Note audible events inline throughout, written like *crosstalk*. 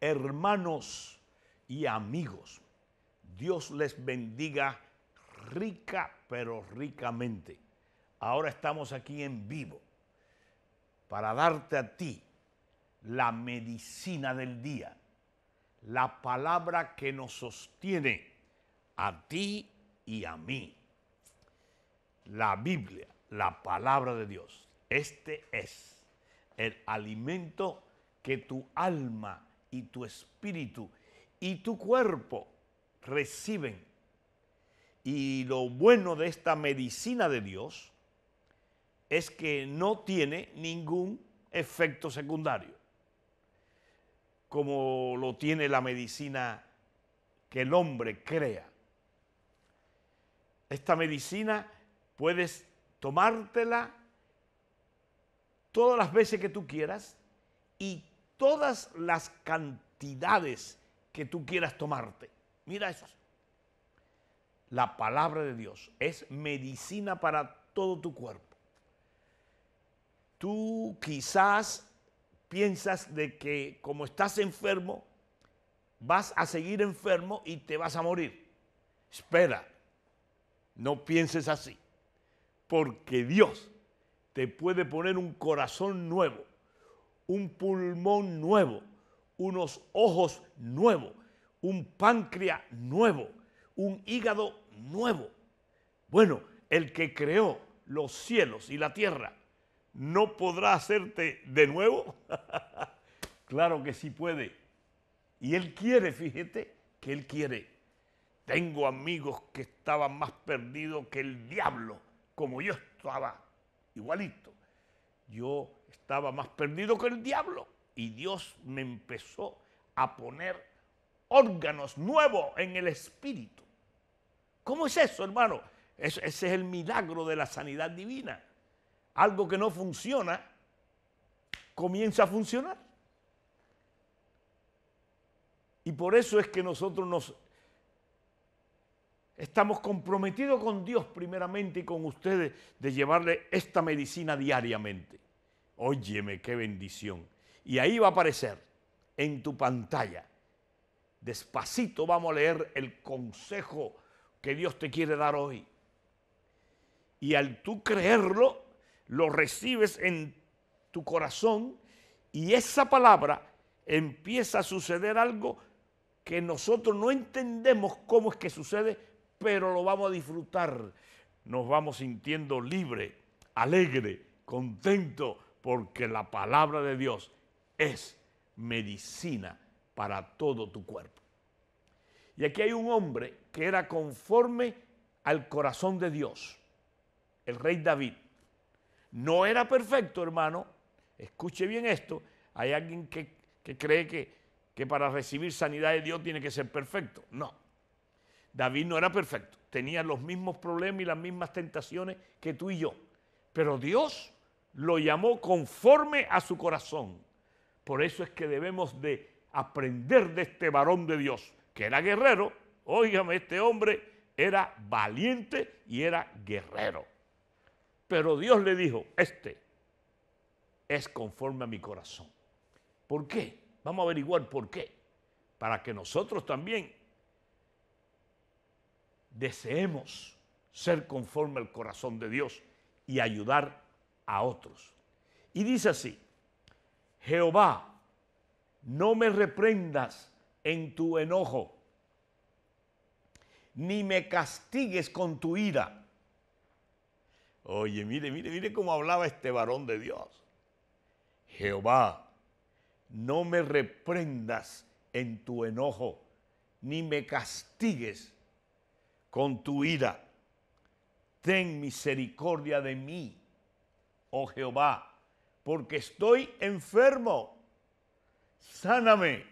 hermanos y amigos. Dios les bendiga rica, pero ricamente. Ahora estamos aquí en vivo para darte a ti la medicina del día, la palabra que nos sostiene a ti y a mí. La Biblia, la palabra de Dios. Este es el alimento que tu alma y tu espíritu y tu cuerpo reciben. Y lo bueno de esta medicina de Dios es que no tiene ningún efecto secundario, como lo tiene la medicina que el hombre crea. Esta medicina puedes tomártela todas las veces que tú quieras y todas las cantidades que tú quieras tomarte. Mira eso. La palabra de Dios es medicina para todo tu cuerpo. Tú quizás piensas de que como estás enfermo, vas a seguir enfermo y te vas a morir. Espera, no pienses así, porque Dios te puede poner un corazón nuevo un pulmón nuevo, unos ojos nuevos, un páncreas nuevo, un hígado nuevo. Bueno, el que creó los cielos y la tierra, ¿no podrá hacerte de nuevo? *laughs* claro que sí puede. Y él quiere, fíjate, que él quiere. Tengo amigos que estaban más perdidos que el diablo, como yo estaba, igualito. Yo estaba más perdido que el diablo y Dios me empezó a poner órganos nuevos en el espíritu. ¿Cómo es eso, hermano? ese es el milagro de la sanidad divina. Algo que no funciona, comienza a funcionar. Y por eso es que nosotros nos estamos comprometidos con Dios primeramente y con ustedes de llevarle esta medicina diariamente. Óyeme, qué bendición. Y ahí va a aparecer en tu pantalla. Despacito vamos a leer el consejo que Dios te quiere dar hoy. Y al tú creerlo, lo recibes en tu corazón y esa palabra empieza a suceder algo que nosotros no entendemos cómo es que sucede, pero lo vamos a disfrutar. Nos vamos sintiendo libre, alegre, contento, porque la palabra de Dios es medicina para todo tu cuerpo. Y aquí hay un hombre que era conforme al corazón de Dios, el rey David. No era perfecto, hermano. Escuche bien esto. Hay alguien que, cree que, que para recibir sanidad de Dios tiene que ser perfecto. No. David no era perfecto. Tenía los mismos problemas y las mismas tentaciones que tú y yo. Pero Dios lo llamó conforme a su corazón. Por eso es que debemos de aprender de este varón de Dios, que era guerrero. Óigame, este hombre era valiente y era guerrero. Pero Dios le dijo, este es conforme a mi corazón. ¿Por qué? Vamos a averiguar por qué. Para que nosotros también deseemos ser conforme al corazón de Dios y ayudar a a otros. Y dice así, Jehová, no me reprendas en tu enojo, ni me castigues con tu ira. Oye, mire, mire, mire cómo hablaba este varón de Dios. Jehová, no me reprendas en tu enojo, ni me castigues con tu ira. Ten misericordia de mí oh Jehová, porque estoy enfermo. Sáname,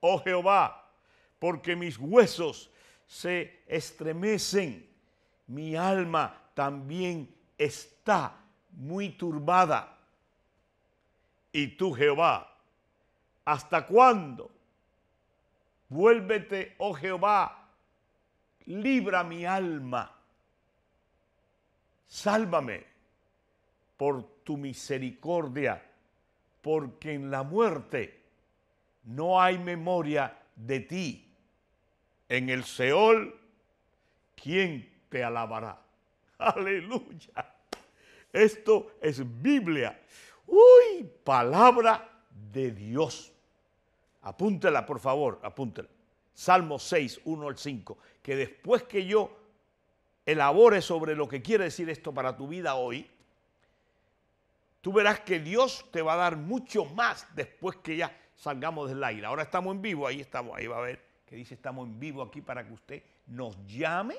oh Jehová, porque mis huesos se estremecen. Mi alma también está muy turbada. Y tú, Jehová, ¿hasta cuándo? Vuélvete, oh Jehová, libra mi alma, sálvame por tu misericordia, porque en la muerte no hay memoria de ti. En el Seol, ¿quién te alabará? *laughs* Aleluya. Esto es Biblia. Uy, palabra de Dios. Apúntela, por favor, apúntela. Salmo 6, 1 al 5. Que después que yo elabore sobre lo que quiere decir esto para tu vida hoy, tú verás que Dios te va a dar mucho más después que ya salgamos del aire. Ahora estamos en vivo, ahí estamos, ahí va a ver que dice estamos en vivo aquí para que usted nos llame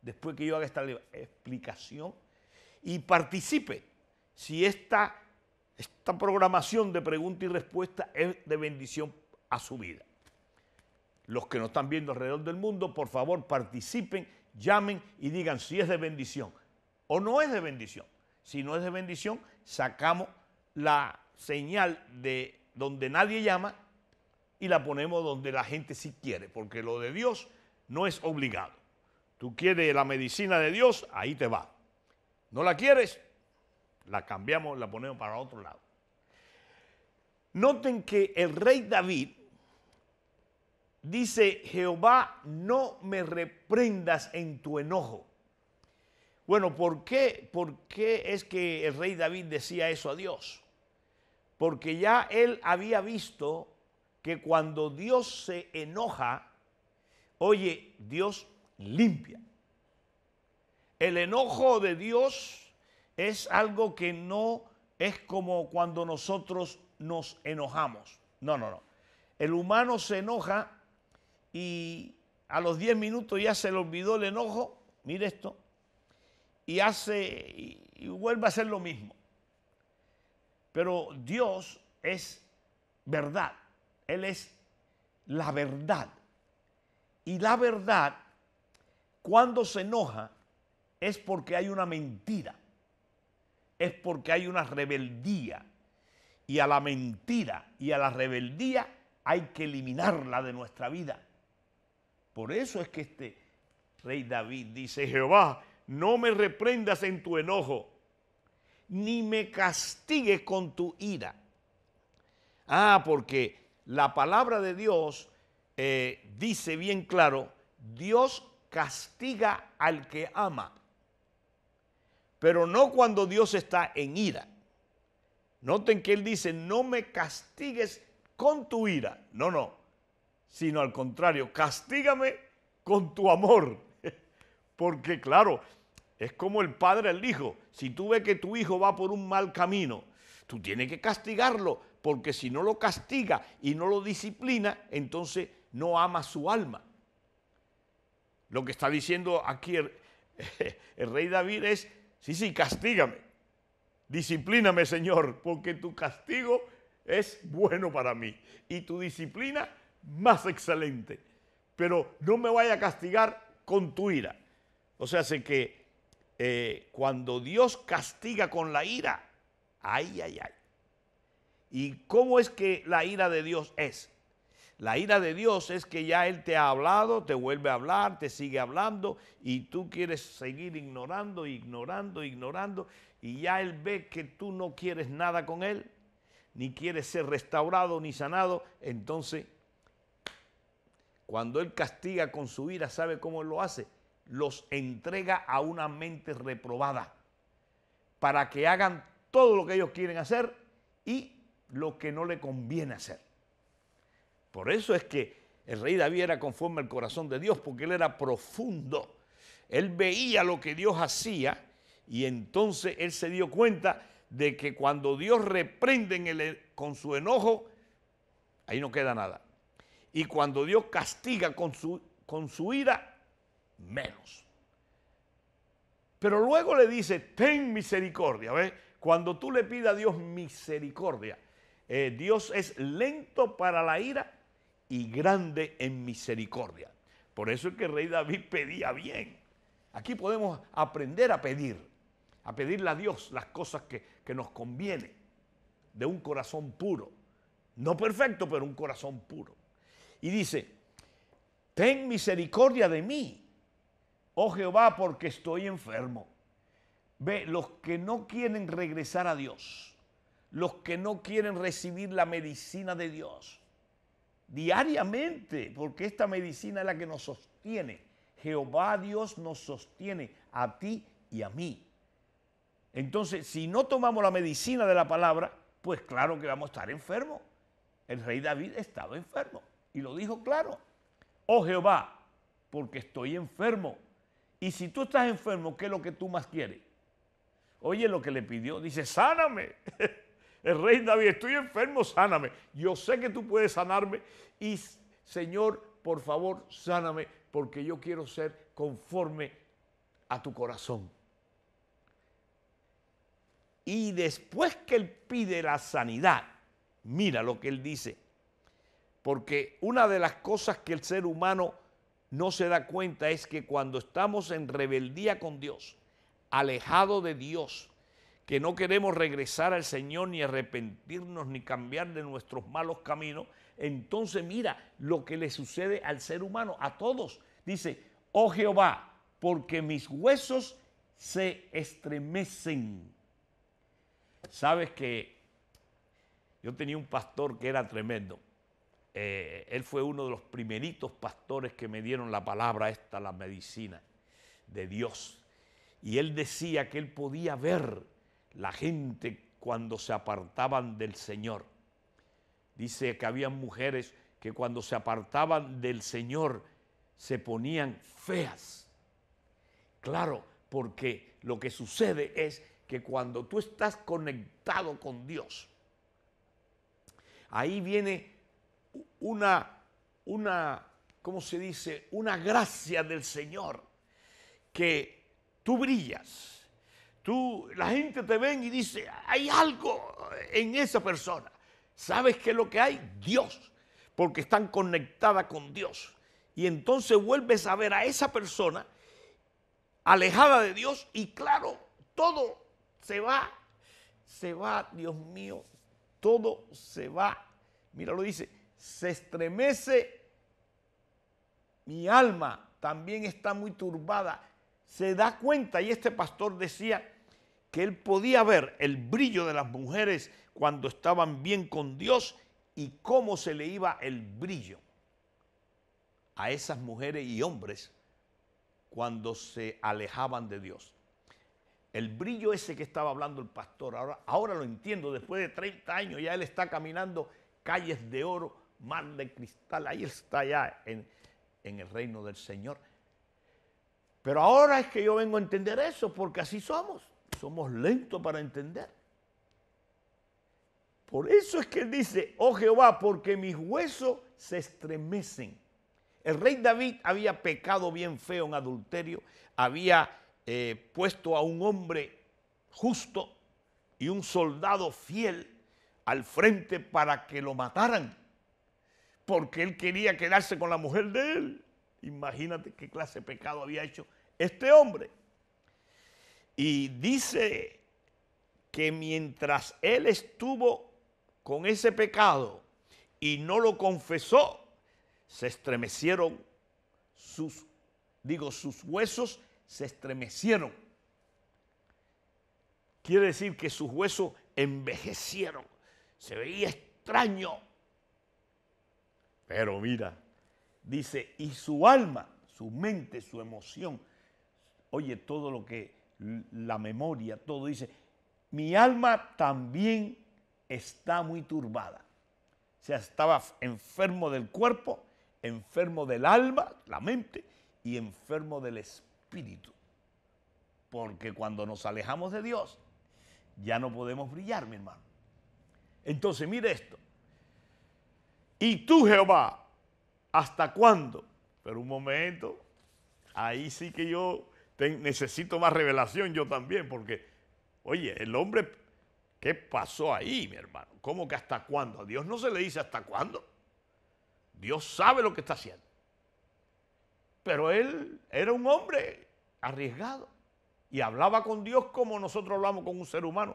después que yo haga esta explicación y participe. Si esta, esta programación de pregunta y respuesta es de bendición a su vida. Los que nos están viendo alrededor del mundo, por favor participen, llamen y digan si es de bendición o no es de bendición si no es de bendición, sacamos la señal de donde nadie llama y la ponemos donde la gente sí quiere, porque lo de Dios no es obligado. Tú quieres la medicina de Dios, ahí te va. No la quieres, la cambiamos, la ponemos para otro lado. Noten que el rey David dice, Jehová, no me reprendas en tu enojo bueno, ¿por qué, ¿por qué es que el rey David decía eso a Dios? Porque ya él había visto que cuando Dios se enoja, oye, Dios limpia. El enojo de Dios es algo que no es como cuando nosotros nos enojamos. No, no, no. El humano se enoja y a los 10 minutos ya se le olvidó el enojo. Mire esto y hace y, vuelve a hacer lo mismo. Pero Dios es verdad. Él es la verdad. Y la verdad, cuando se enoja, es porque hay una mentira. Es porque hay una rebeldía. Y a la mentira y a la rebeldía hay que eliminarla de nuestra vida. Por eso es que este rey David dice, Jehová no me reprendas en tu enojo, ni me castigues con tu ira. Ah, porque la palabra de Dios eh, dice bien claro, Dios castiga al que ama, pero no cuando Dios está en ira. Noten que Él dice, no me castigues con tu ira, no, no, sino al contrario, castígame con tu amor. Porque claro, es como el padre al hijo. Si tú ves que tu hijo va por un mal camino, tú tienes que castigarlo, porque si no lo castiga y no lo disciplina, entonces no ama su alma. Lo que está diciendo aquí el, *laughs* rey David es, sí, sí, castígame, disciplíname Señor, porque tu castigo es bueno para mí y tu disciplina más excelente, pero no me vaya a castigar con tu ira. O sea, hace que eh, cuando Dios castiga con la ira, ay, ay, ay. ¿Y cómo es que la ira de Dios es? La ira de Dios es que ya Él te ha hablado, te vuelve a hablar, te sigue hablando y tú quieres seguir ignorando, ignorando, ignorando y ya Él ve que tú no quieres nada con Él, ni quieres ser restaurado ni sanado. Entonces, cuando Él castiga con su ira, ¿sabe cómo Él lo hace? los entrega a una mente reprobada para que hagan todo lo que ellos quieren hacer y lo que no le conviene hacer. Por eso es que el rey David era conforme al corazón de Dios, porque él era profundo. Él veía lo que Dios hacía y entonces él se dio cuenta de que cuando Dios reprende e, con su enojo, ahí no queda nada. Y cuando Dios castiga con su, con su ira, menos. Pero luego le dice, ten misericordia. Cuando tú le pidas a Dios misericordia, eh, Dios es lento para la ira y grande en misericordia. Por eso es que el rey David pedía bien. Aquí podemos aprender a pedir, a pedirle a Dios las cosas que, que nos conviene, de un corazón puro. No perfecto, pero un corazón puro. Y dice, ten misericordia de mí, oh Jehová, porque estoy enfermo. Ve, los que no quieren regresar a Dios, los que no quieren recibir la medicina de Dios diariamente, porque esta medicina es la que nos sostiene. Jehová Dios nos sostiene a ti y a mí. Entonces, si no tomamos la medicina de la palabra, pues claro que vamos a estar enfermos. El rey David estaba enfermo y lo dijo claro. Oh Jehová, porque estoy enfermo y si tú estás enfermo, ¿qué es lo que tú más quieres? Oye lo que le pidió, dice, sáname. *laughs* El rey David, estoy enfermo, sáname. Yo sé que tú puedes sanarme y Señor, por favor, sáname porque yo quiero ser conforme a tu corazón. Y después que él pide la sanidad, mira lo que él dice. Porque una de las cosas que el ser humano no se da cuenta es que cuando estamos en rebeldía con Dios, alejado de Dios, que no queremos regresar al Señor ni arrepentirnos ni cambiar de nuestros malos caminos, entonces mira lo que le sucede al ser humano, a todos. Dice, oh Jehová, porque mis huesos se estremecen. Sabes que yo tenía un pastor que era tremendo. Eh, él fue uno de los primeritos pastores que me dieron la palabra esta, la medicina de Dios. Y él decía que él podía ver la gente cuando se apartaban del Señor. Dice que había mujeres que cuando se apartaban del Señor se ponían feas. Claro, porque lo que sucede es que cuando tú estás conectado con Dios, ahí viene una, una, ¿cómo se dice? Una gracia del Señor que tú brillas. Tú, la gente te ven y dice, hay algo en esa persona. ¿Sabes qué es lo que hay? Dios, porque están conectadas con Dios. Y entonces vuelves a ver a esa persona alejada de Dios y claro, todo se va, se va, Dios mío, todo se va. Mira, lo dice, se estremece mi alma, también está muy turbada. Se da cuenta, y este pastor decía que él podía ver el brillo de las mujeres cuando estaban bien con Dios y cómo se le iba el brillo a esas mujeres y hombres cuando se alejaban de Dios. El brillo ese que estaba hablando el pastor, ahora, ahora lo entiendo, después de 30 años ya él está caminando calles de oro, mar de cristal, ahí está ya en, el reino del Señor. Pero ahora es que yo vengo a entender eso, porque así somos. Somos lentos para entender. Por eso es que él dice, oh Jehová, porque mis huesos se estremecen. El rey David había pecado bien feo en adulterio, había eh, puesto a un hombre justo y un soldado fiel al frente para que lo mataran porque él quería quedarse con la mujer de él. Imagínate qué clase de pecado había hecho este hombre. Y dice que mientras él estuvo con ese pecado y no lo confesó, se estremecieron sus, digo, sus huesos se estremecieron. Quiere decir que sus huesos envejecieron. Se veía extraño pero mira, dice, y su alma, su mente, su emoción, oye, todo lo que, la memoria, todo dice, mi alma también está muy turbada. O sea, estaba enfermo del cuerpo, enfermo del alma, la mente, y enfermo del espíritu. Porque cuando nos alejamos de Dios, ya no podemos brillar, mi hermano. Entonces, mire esto. Y tú, Jehová, ¿hasta cuándo? Pero un momento, ahí sí que yo necesito más revelación yo también, porque, oye, el hombre, ¿qué pasó ahí, mi hermano? ¿Cómo que hasta cuándo? A Dios no se le dice hasta cuándo. Dios sabe lo que está haciendo. Pero él era un hombre arriesgado y hablaba con Dios como nosotros hablamos con un ser humano.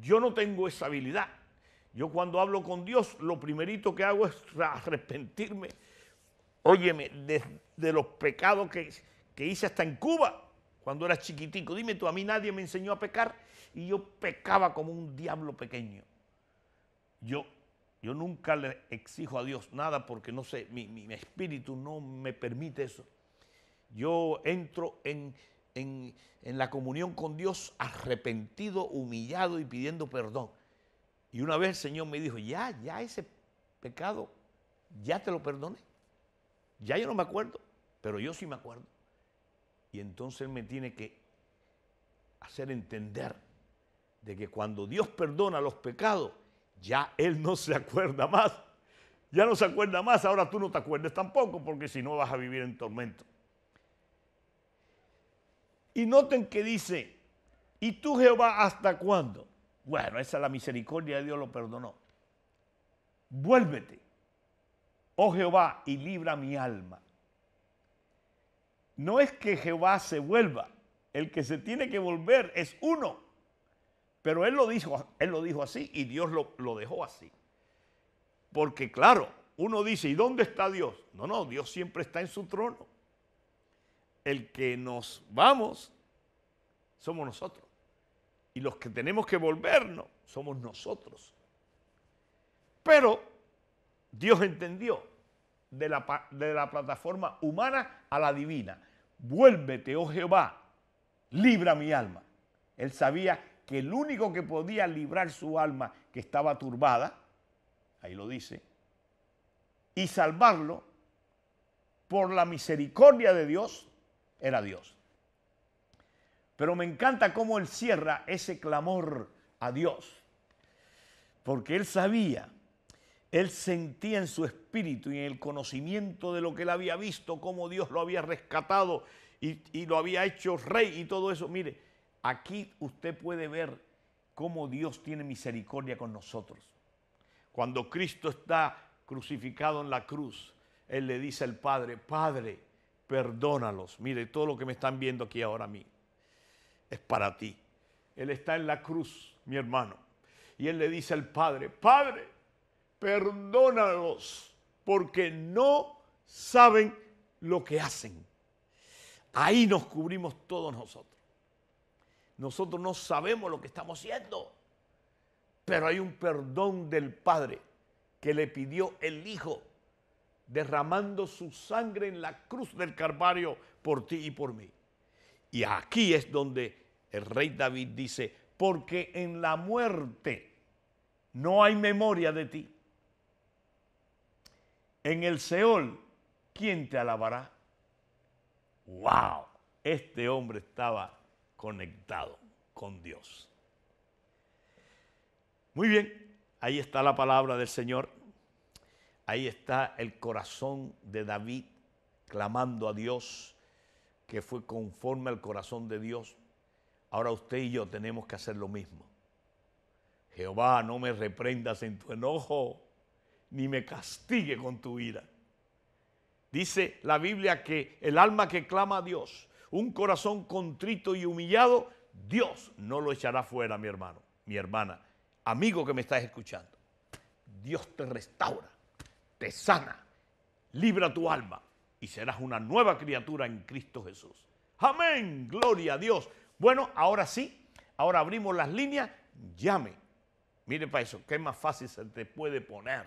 Yo no tengo esa habilidad. Yo cuando hablo con Dios, lo primerito que hago es *laughs* arrepentirme. Óyeme, de, los pecados que, hice hasta en Cuba, cuando era chiquitico. Dime tú, a mí nadie me enseñó a pecar y yo pecaba como un diablo pequeño. Yo, yo nunca le exijo a Dios nada porque no sé, mi, espíritu no me permite eso. Yo entro en la comunión con Dios arrepentido, humillado y pidiendo perdón. Y una vez el Señor me dijo, ya, ya ese pecado, ya te lo perdoné. Ya yo no me acuerdo, pero yo sí me acuerdo. Y entonces me tiene que hacer entender de que cuando Dios perdona los pecados, ya Él no se acuerda más. Ya no se acuerda más, ahora tú no te acuerdes tampoco, porque si no vas a vivir en tormento. Y noten que dice, ¿y tú Jehová hasta cuándo? Bueno, esa es la misericordia de Dios, lo perdonó. Vuélvete, oh Jehová, y libra mi alma. No es que Jehová se vuelva, el que se tiene que volver es uno. Pero él lo dijo, él lo dijo así y Dios lo dejó así. Porque claro, uno dice, ¿y dónde está Dios? No, no, Dios siempre está en su trono. El que nos vamos somos nosotros. Y los que tenemos que volvernos somos nosotros. Pero Dios entendió de la, de la plataforma humana a la divina. Vuélvete, oh Jehová, libra mi alma. Él sabía que el único que podía librar su alma que estaba turbada, ahí lo dice, y salvarlo por la misericordia de Dios, era Dios. Pero me encanta cómo él cierra ese clamor a Dios. Porque él sabía, él sentía en su espíritu y en el conocimiento de lo que él había visto, cómo Dios lo había rescatado y, lo había hecho rey y todo eso. Mire, aquí usted puede ver cómo Dios tiene misericordia con nosotros. Cuando Cristo está crucificado en la cruz, Él le dice al Padre, Padre, perdónalos. Mire todo lo que me están viendo aquí ahora a mí es para ti. Él está en la cruz, mi hermano. Y él le dice al Padre, Padre, perdónalos porque no saben lo que hacen. Ahí nos cubrimos todos nosotros. Nosotros no sabemos lo que estamos haciendo, pero hay un perdón del Padre que le pidió el Hijo, derramando su sangre en la cruz del Calvario por ti y por mí. Y aquí es donde el rey David dice, porque en la muerte no hay memoria de ti. En el Seol, ¿quién te alabará? ¡Wow! Este hombre estaba conectado con Dios. Muy bien, ahí está la palabra del Señor. Ahí está el corazón de David clamando a Dios que fue conforme al corazón de Dios, ahora usted y yo tenemos que hacer lo mismo. Jehová, no me reprendas en tu enojo, ni me castigue con tu ira. Dice la Biblia que el alma que clama a Dios, un corazón contrito y humillado, Dios no lo echará fuera, mi hermano, mi hermana, amigo que me estás escuchando. Dios te restaura, te sana, libra tu alma, y serás una nueva criatura en Cristo Jesús. Amén, gloria a Dios. Bueno, ahora sí, ahora abrimos las líneas, llame. Mire para eso, qué más fácil se te puede poner,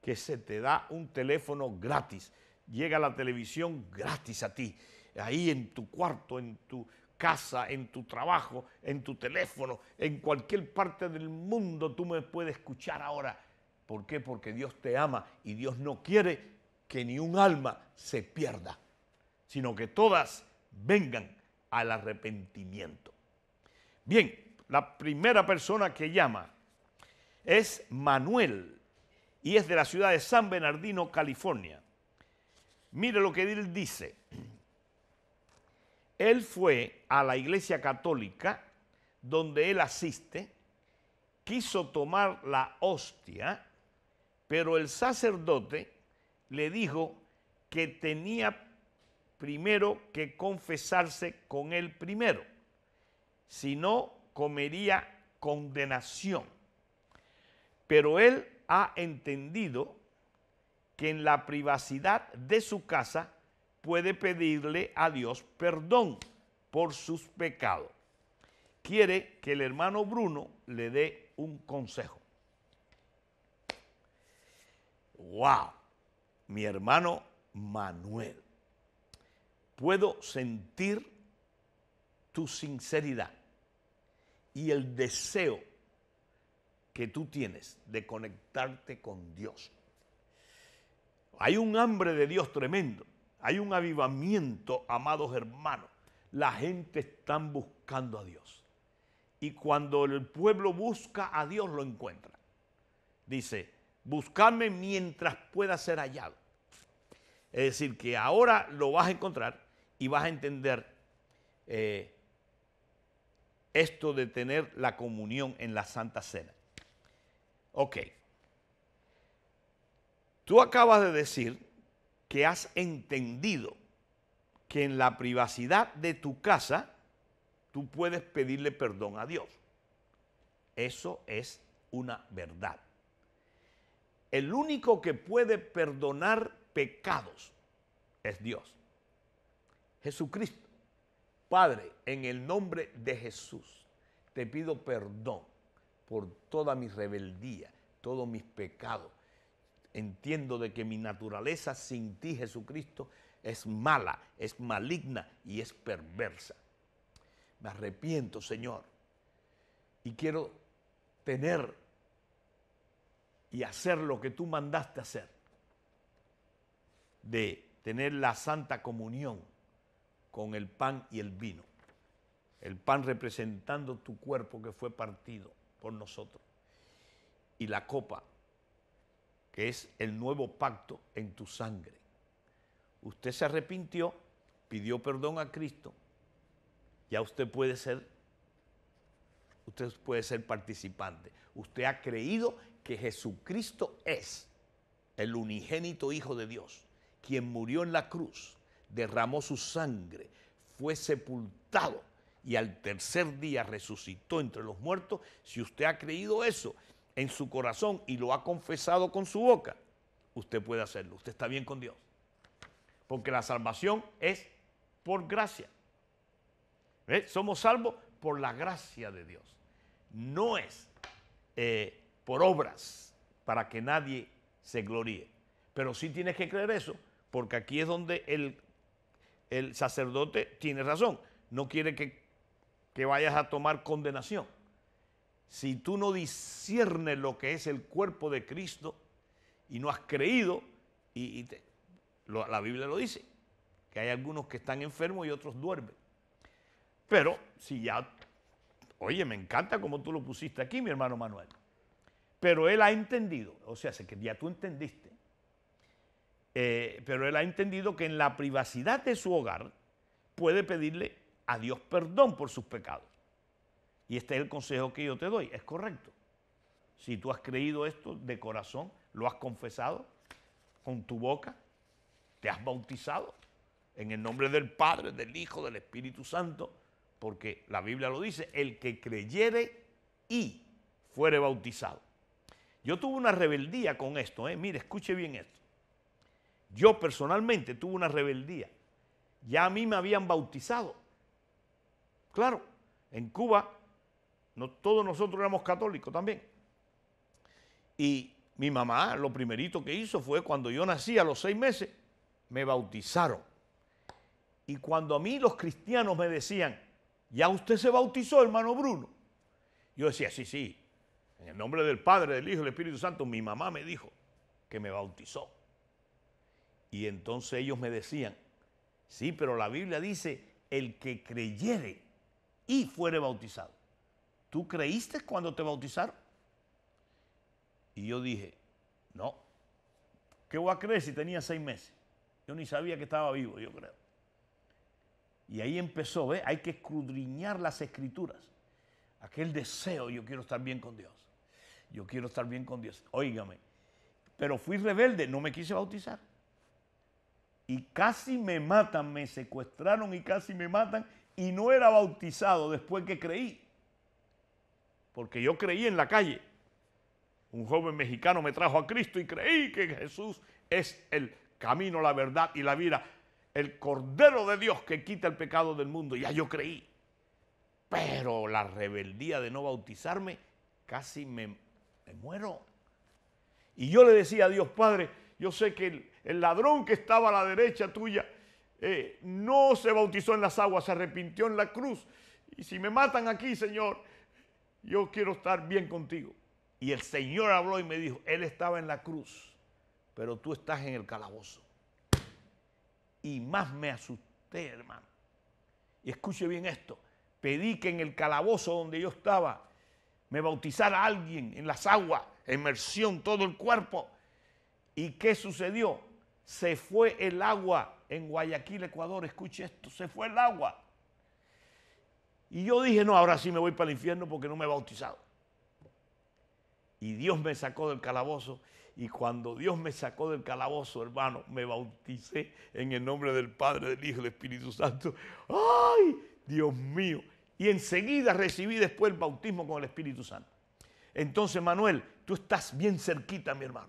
que se te da un teléfono gratis. Llega la televisión gratis a ti, ahí en tu cuarto, en tu casa, en tu trabajo, en tu teléfono, en cualquier parte del mundo tú me puedes escuchar ahora. ¿Por qué? Porque Dios te ama y Dios no quiere que ni un alma se pierda, sino que todas vengan al arrepentimiento. Bien, la primera persona que llama es Manuel y es de la ciudad de San Bernardino, California. Mire lo que él dice. Él fue a la iglesia católica donde él asiste, quiso tomar la hostia, pero el sacerdote le dijo que tenía primero que confesarse con él primero, si no comería condenación. Pero él ha entendido que en la privacidad de su casa puede pedirle a Dios perdón por sus pecados. Quiere que el hermano Bruno le dé un consejo. ¡Wow! mi hermano Manuel, puedo sentir tu sinceridad y el deseo que tú tienes de conectarte con Dios. Hay un hambre de Dios tremendo, hay un avivamiento, amados hermanos. La gente está buscando a Dios. Y cuando el pueblo busca a Dios lo encuentra. Dice, buscame mientras pueda ser hallado. Es decir, que ahora lo vas a encontrar y vas a entender eh, esto de tener la comunión en la Santa Cena. Ok. Tú acabas de decir que has entendido que en la privacidad de tu casa tú puedes pedirle perdón a Dios. Eso es una verdad. El único que puede perdonar pecados es Dios. Jesucristo, Padre, en el nombre de Jesús, te pido perdón por toda mi rebeldía, todos mis pecados. Entiendo de que mi naturaleza sin ti, Jesucristo, es mala, es maligna y es perversa. Me arrepiento, Señor, y quiero tener y hacer lo que tú mandaste hacer de tener la santa comunión con el pan y el vino. El pan representando tu cuerpo que fue partido por nosotros. Y la copa, que es el nuevo pacto en tu sangre. Usted se arrepintió, pidió perdón a Cristo. Ya usted puede ser usted puede ser participante. Usted ha creído que Jesucristo es el unigénito Hijo de Dios quien murió en la cruz, derramó su sangre, fue sepultado y al tercer día resucitó entre los muertos, si usted ha creído eso en su corazón y lo ha confesado con su boca, usted puede hacerlo. Usted está bien con Dios. Porque la salvación es por gracia. Somos salvos por la gracia de Dios. No es eh, por obras para que nadie se gloríe. Pero si tienes que creer eso porque aquí es donde el, sacerdote tiene razón, no quiere que, vayas a tomar condenación. Si tú no disciernes lo que es el cuerpo de Cristo y no has creído, y, la Biblia lo dice, que hay algunos que están enfermos y otros duermen. Pero si ya, oye, me encanta como tú lo pusiste aquí, mi hermano Manuel. Pero él ha entendido, o sea, que ya tú entendiste eh, pero él ha entendido que en la privacidad de su hogar puede pedirle a Dios perdón por sus pecados. Y este es el consejo que yo te doy, es correcto. Si tú has creído esto de corazón, lo has confesado con tu boca, te has bautizado en el nombre del Padre, del Hijo, del Espíritu Santo, porque la Biblia lo dice, el que creyere y fuere bautizado. Yo tuve una rebeldía con esto, ¿eh? mire, escuche bien esto. Yo personalmente tuve una rebeldía. Ya a mí me habían bautizado. Claro, en Cuba todos nosotros éramos católicos también. Y mi mamá lo primerito que hizo fue cuando yo nací a los seis meses, me bautizaron. Y cuando a mí los cristianos me decían, ya usted se bautizó, hermano Bruno, yo decía, sí, sí, en el nombre del Padre, del Hijo y del Espíritu Santo, mi mamá me dijo que me bautizó. Y entonces ellos me decían, sí, pero la Biblia dice, el que creyere y fuere bautizado. ¿Tú creíste cuando te bautizaron? Y yo dije, no, ¿qué voy a creer si tenía seis meses? Yo ni sabía que estaba vivo, yo creo. Y ahí empezó, ¿ves? Hay que escudriñar las escrituras. Aquel deseo, yo quiero estar bien con Dios. Yo quiero estar bien con Dios. Óigame. Pero fui rebelde, no me quise bautizar y casi me matan, me secuestraron y casi me matan y no era bautizado después que creí. Porque yo creí en la calle. Un joven mexicano me trajo a Cristo y creí que Jesús es el camino, la verdad y la vida. El Cordero de Dios que quita el pecado del mundo. Ya yo creí. Pero la rebeldía de no bautizarme casi me, muero. Y yo le decía a Dios, Padre, yo sé que el ladrón que estaba a la derecha tuya, eh, no se bautizó en las aguas, se arrepintió en la cruz. Y si me matan aquí, Señor, yo quiero estar bien contigo. Y el Señor habló y me dijo, Él estaba en la cruz, pero tú estás en el calabozo. Y más me asusté, hermano. Y escuche bien esto. Pedí que en el calabozo donde yo estaba me bautizara alguien en las aguas, inmersión, todo el cuerpo. ¿Y qué sucedió? se fue el agua en Guayaquil, Ecuador. Escuche esto, se fue el agua. Y yo dije, no, ahora sí me voy para el infierno porque no me he bautizado. Y Dios me sacó del calabozo. Y cuando Dios me sacó del calabozo, hermano, me bauticé en el nombre del Padre, del Hijo y del Espíritu Santo. ¡Ay, Dios mío! Y enseguida recibí después el bautismo con el Espíritu Santo. Entonces, Manuel, tú estás bien cerquita, mi hermano.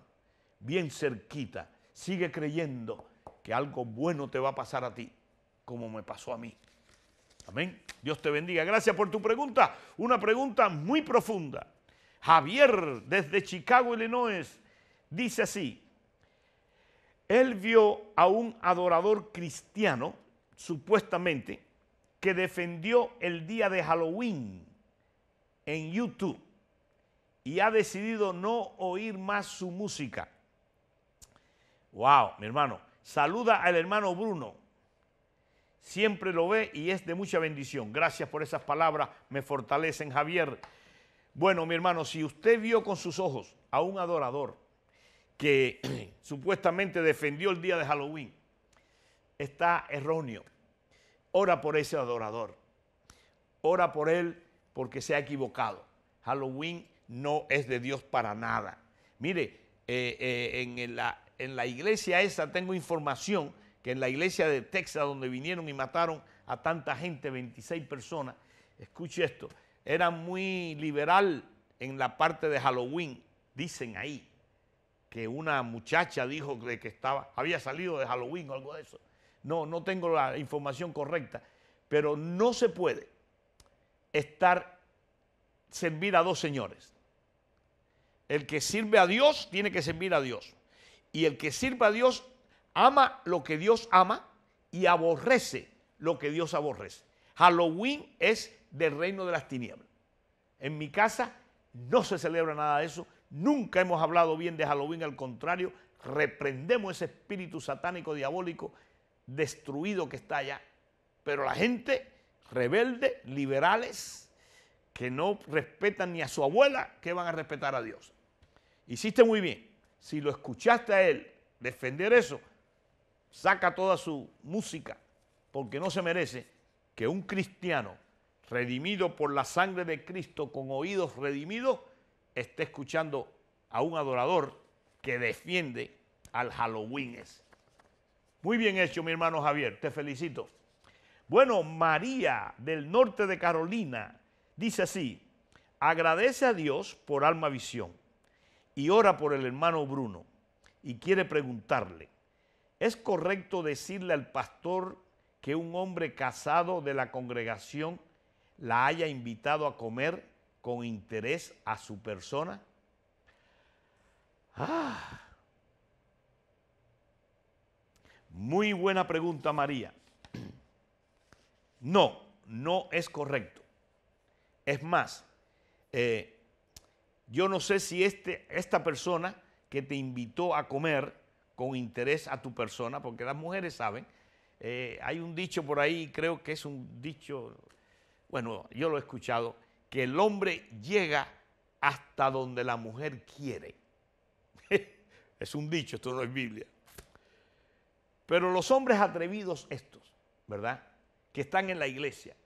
Bien cerquita Sigue creyendo que algo bueno te va a pasar a ti, como me pasó a mí. Amén. Dios te bendiga. Gracias por tu pregunta. Una pregunta muy profunda. Javier, desde Chicago, Illinois, dice así. Él vio a un adorador cristiano, supuestamente, que defendió el día de Halloween en YouTube y ha decidido no oír más su música. Wow, mi hermano. Saluda al hermano Bruno. Siempre lo ve y es de mucha bendición. Gracias por esas palabras. Me fortalecen, Javier. Bueno, mi hermano, si usted vio con sus ojos a un adorador que *clears throat* supuestamente defendió el día de Halloween, está erróneo. Ora por ese adorador. Ora por él porque se ha equivocado. Halloween no es de Dios para nada. Mire, eh, eh, en, la, en la iglesia esa tengo información que en la iglesia de Texas donde vinieron y mataron a tanta gente, 26 personas, escuche esto, era muy liberal en la parte de Halloween, dicen ahí, que una muchacha dijo que, estaba, había salido de Halloween o algo de eso. No, no tengo la información correcta, pero no se puede estar, servir a dos señores. El que sirve a Dios tiene que servir a Dios. Y el que sirva a Dios ama lo que Dios ama y aborrece lo que Dios aborrece. Halloween es del reino de las tinieblas. En mi casa no se celebra nada de eso. Nunca hemos hablado bien de Halloween, al contrario, reprendemos ese espíritu satánico diabólico destruido que está allá. Pero la gente rebelde, liberales, que no respetan ni a su abuela, que van a respetar a Dios. Hiciste muy bien si lo escuchaste a él defender eso, saca toda su música, porque no se merece que un cristiano redimido por la sangre de Cristo, con oídos redimidos, esté escuchando a un adorador que defiende al Halloween Muy bien hecho, mi hermano Javier, te felicito. Bueno, María del norte de Carolina dice así, agradece a Dios por alma visión y ora por el hermano Bruno y quiere preguntarle, ¿es correcto decirle al pastor que un hombre casado de la congregación la haya invitado a comer con interés a su persona? Ah. Muy buena pregunta, María. *clears throat* No, no es correcto. Es más, eh, yo no sé si este, esta persona que te invitó a comer con interés a tu persona, porque las mujeres saben, eh, hay un dicho por ahí, creo que es un dicho, bueno, yo lo he escuchado, que el hombre llega hasta donde la mujer quiere. *laughs* es un dicho, esto no es Biblia. Pero los hombres atrevidos estos, ¿verdad? Que están en la iglesia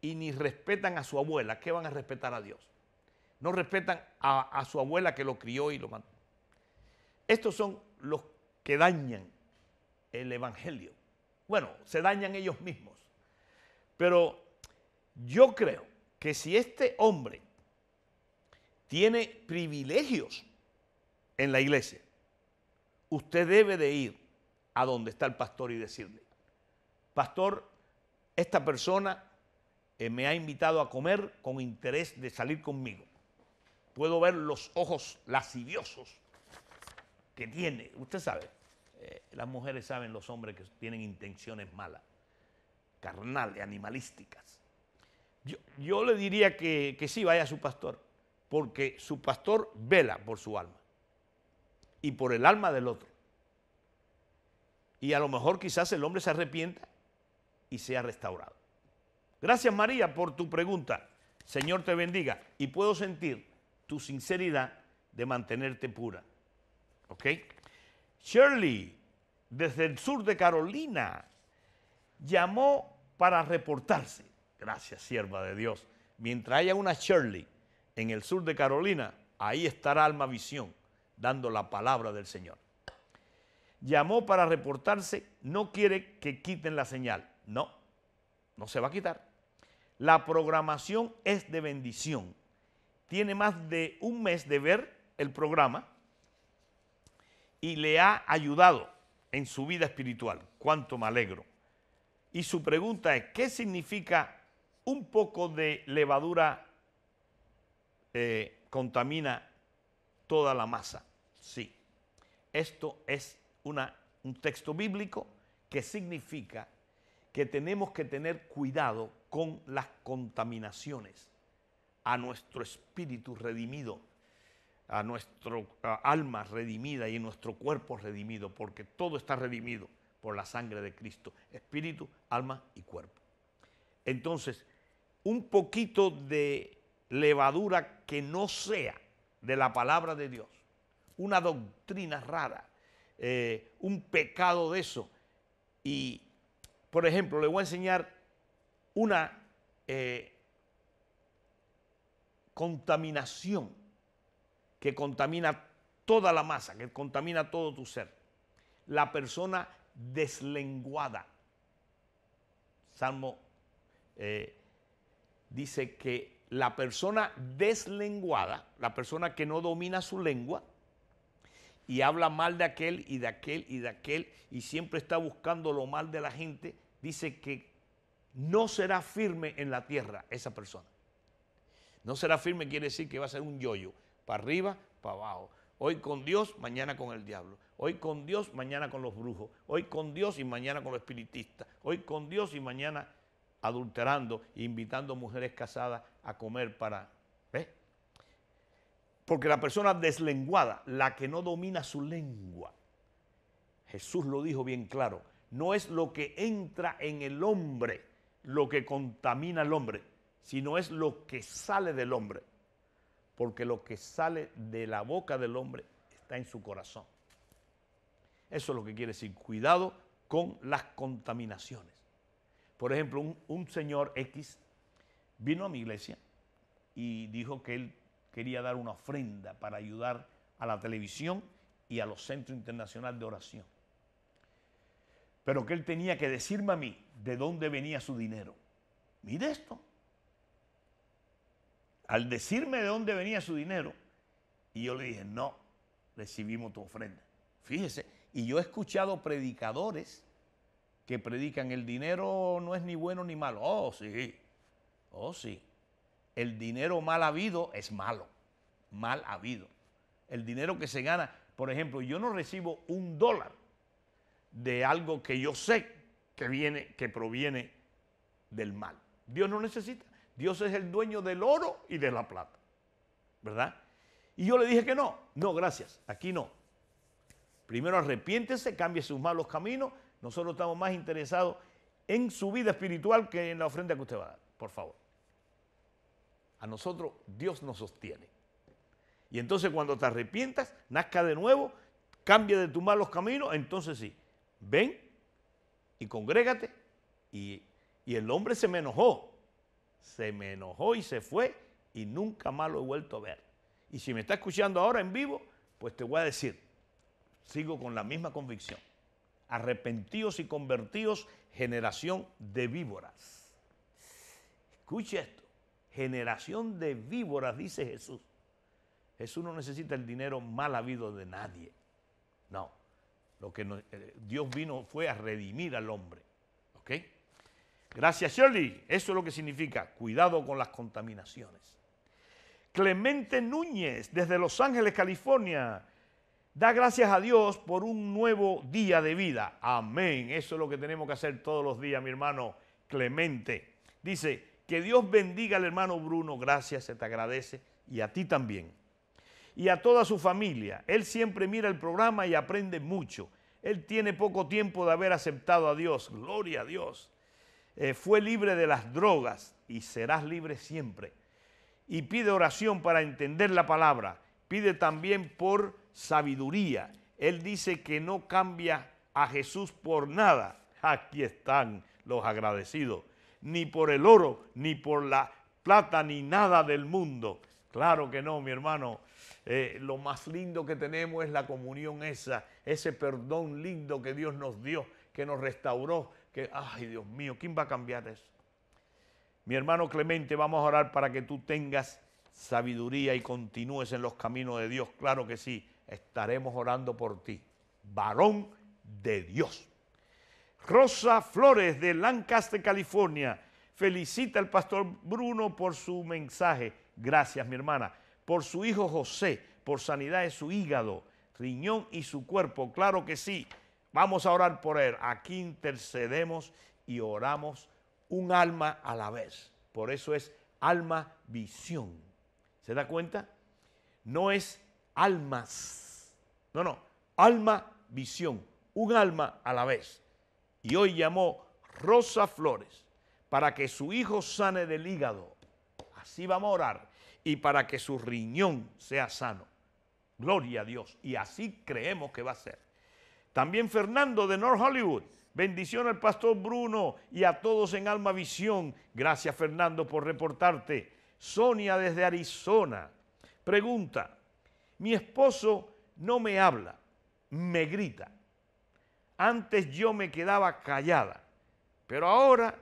y ni respetan a su abuela, ¿qué van a respetar a Dios? no respetan a, su abuela que lo crió y lo mandó. Estos son los que dañan el Evangelio. Bueno, se dañan ellos mismos. Pero yo creo que si este hombre tiene privilegios en la iglesia, usted debe de ir a donde está el pastor y decirle, pastor, esta persona eh, me ha invitado a comer con interés de salir conmigo puedo ver los ojos lasciviosos que tiene. Usted sabe, eh, las mujeres saben los hombres que tienen intenciones malas, carnales, animalísticas. Yo, yo le diría que, que sí vaya a su pastor, porque su pastor vela por su alma y por el alma del otro. Y a lo mejor quizás el hombre se arrepienta y sea restaurado. Gracias María por tu pregunta. Señor te bendiga. Y puedo sentir tu sinceridad de mantenerte pura. ¿Ok? Shirley, desde el sur de Carolina, llamó para reportarse. Gracias, sierva de Dios. Mientras haya una Shirley en el sur de Carolina, ahí estará Alma Visión dando la palabra del Señor. Llamó para reportarse, no quiere que quiten la señal. No, no se va a quitar. La programación es de bendición tiene más de un mes de ver el programa y le ha ayudado en su vida espiritual. Cuánto me alegro. Y su pregunta es, ¿qué significa un poco de levadura eh, contamina toda la masa? Sí, esto es un texto bíblico que significa que tenemos que tener cuidado con las contaminaciones a nuestro espíritu redimido, a nuestra alma redimida y a nuestro cuerpo redimido, porque todo está redimido por la sangre de Cristo, espíritu, alma y cuerpo. Entonces, un poquito de levadura que no sea de la palabra de Dios, una doctrina rara, eh, un pecado de eso. Y, por ejemplo, le voy a enseñar una eh, contaminación que contamina toda la masa, que contamina todo tu ser. La persona deslenguada. Salmo eh, dice que la persona deslenguada, la persona que no domina su lengua, y habla mal de aquel y de aquel y de aquel, y siempre está buscando lo mal de la gente, dice que no será firme en la tierra esa persona. No será firme quiere decir que va a ser un yoyo, para arriba, para abajo. Hoy con Dios, mañana con el diablo. Hoy con Dios, mañana con los brujos. Hoy con Dios y mañana con los espiritistas. Hoy con Dios y mañana adulterando e invitando mujeres casadas a comer para... ¿Ves? ¿eh? Porque la persona deslenguada, la que no domina su lengua, Jesús lo dijo bien claro, no es lo que entra en el hombre lo que contamina al hombre, sino es lo que sale del hombre. Porque lo que sale de la boca del hombre está en su corazón. Eso es lo que quiere decir. Cuidado con las contaminaciones. Por ejemplo, un, señor X vino a mi iglesia y dijo que él quería dar una ofrenda para ayudar a la televisión y a los centros internacionales de oración. Pero que él tenía que decirme a mí de dónde venía su dinero. Mire esto al decirme de dónde venía su dinero, y yo le dije, no, recibimos tu ofrenda. Fíjese, y yo he escuchado predicadores que predican, el dinero no es ni bueno ni malo. Oh, sí, oh, sí. El dinero mal habido es malo, mal habido. El dinero que se gana, por ejemplo, yo no recibo un dólar de algo que yo sé que viene, que proviene del mal. Dios no necesita. Dios es el dueño del oro y de la plata. ¿Verdad? Y yo le dije que no. No, gracias. Aquí no. Primero arrepiéntese, cambie sus malos caminos. Nosotros estamos más interesados en su vida espiritual que en la ofrenda que usted va a dar. Por favor. A nosotros Dios nos sostiene. Y entonces cuando te arrepientas, nazca de nuevo, cambia de tus malos caminos, entonces sí, ven y congrégate. Y, y el hombre se me enojó se me enojó y se fue y nunca más lo he vuelto a ver. Y si me está escuchando ahora en vivo, pues te voy a decir, sigo con la misma convicción. Arrepentidos y convertidos, generación de víboras. Escuche esto, generación de víboras, dice Jesús. Jesús no necesita el dinero mal habido de nadie. No, lo que eh, Dios vino fue a redimir al hombre. ¿Ok? Gracias Shirley, eso es lo que significa, cuidado con las contaminaciones. Clemente Núñez, desde Los Ángeles, California, da gracias a Dios por un nuevo día de vida. Amén, eso es lo que tenemos que hacer todos los días, mi hermano Clemente. Dice, que Dios bendiga al hermano Bruno, gracias, se te agradece, y a ti también. Y a toda su familia, él siempre mira el programa y aprende mucho. Él tiene poco tiempo de haber aceptado a Dios, gloria a Dios. Eh, fue libre de las drogas y serás libre siempre. Y pide oración para entender la palabra. Pide también por sabiduría. Él dice que no cambia a Jesús por nada. *laughs* Aquí están los agradecidos. Ni por el oro, ni por la plata, ni nada del mundo. Claro que no, mi hermano. Eh, lo más lindo que tenemos es la comunión esa, ese perdón lindo que Dios nos dio, que nos restauró, ay Dios mío, ¿quién va a cambiar eso? Mi hermano Clemente, vamos a orar para que tú tengas sabiduría y continúes en los caminos de Dios. Claro que sí, estaremos orando por ti, varón de Dios. Rosa Flores de Lancaster, California, felicita al pastor Bruno por su mensaje. Gracias, mi hermana. Por su hijo José, por sanidad de su hígado, riñón y su cuerpo. Claro que sí. Vamos a orar por él. Aquí intercedemos y oramos un alma a la vez. Por eso es alma visión. ¿Se da cuenta? No es almas. No, no. Alma visión. Un alma a la vez. Y hoy llamó Rosa Flores para que su hijo sane del hígado. Así vamos a orar. Y para que su riñón sea sano. Gloria a Dios. Y así creemos que va a ser. También Fernando de North Hollywood. Bendición al pastor Bruno y a todos en Alma Visión. Gracias Fernando por reportarte. Sonia desde Arizona. Pregunta, mi esposo no me habla, me grita. Antes yo me quedaba callada, pero ahora